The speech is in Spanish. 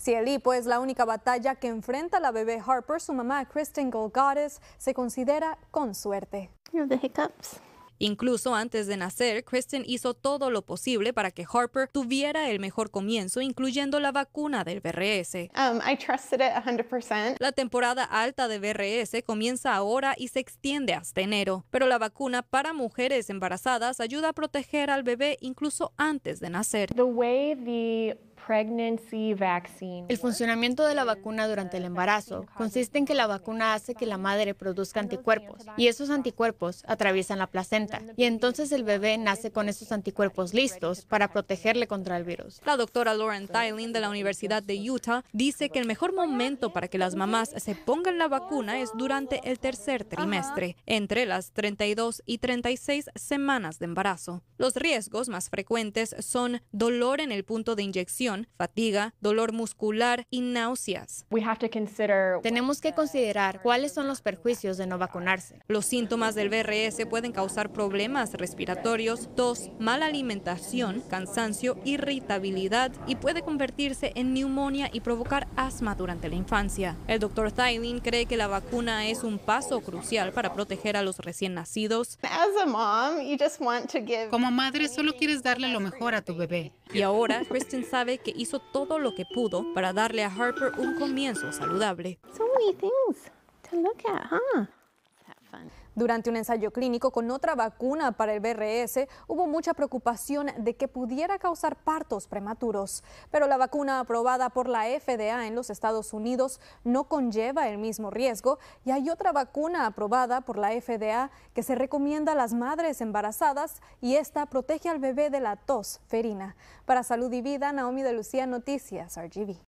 Si hipo es la única batalla que enfrenta la bebé Harper. Su mamá, Kristen Golgares, se considera con suerte. Incluso antes de nacer, Kristen hizo todo lo posible para que Harper tuviera el mejor comienzo, incluyendo la vacuna del BRS. Um, la temporada alta de BRS comienza ahora y se extiende hasta enero, pero la vacuna para mujeres embarazadas ayuda a proteger al bebé incluso antes de nacer. El funcionamiento de la vacuna durante el embarazo consiste en que la vacuna hace que la madre produzca anticuerpos y esos anticuerpos atraviesan la placenta y entonces el bebé nace con esos anticuerpos listos para protegerle contra el virus. La doctora Lauren Tyling de la Universidad de Utah dice que el mejor momento para que las mamás se pongan la vacuna es durante el tercer trimestre, entre las 32 y 36 semanas de embarazo. Los riesgos más frecuentes son dolor en el punto de inyección, fatiga, dolor muscular y náuseas. Tenemos que considerar cuáles son los perjuicios de no vacunarse. Los síntomas del BRS pueden causar problemas respiratorios, tos, mala alimentación, cansancio, irritabilidad y puede convertirse en neumonía y provocar asma durante la infancia. El doctor Thailand cree que la vacuna es un paso crucial para proteger a los recién nacidos. Como madre solo quieres darle lo mejor a tu bebé. Y ahora Kristen sabe que hizo todo lo que pudo para darle a Harper un comienzo saludable. Durante un ensayo clínico con otra vacuna para el BRS, hubo mucha preocupación de que pudiera causar partos prematuros, pero la vacuna aprobada por la FDA en los Estados Unidos no conlleva el mismo riesgo y hay otra vacuna aprobada por la FDA que se recomienda a las madres embarazadas y esta protege al bebé de la tos ferina. Para Salud y Vida, Naomi de Lucía Noticias, RGB.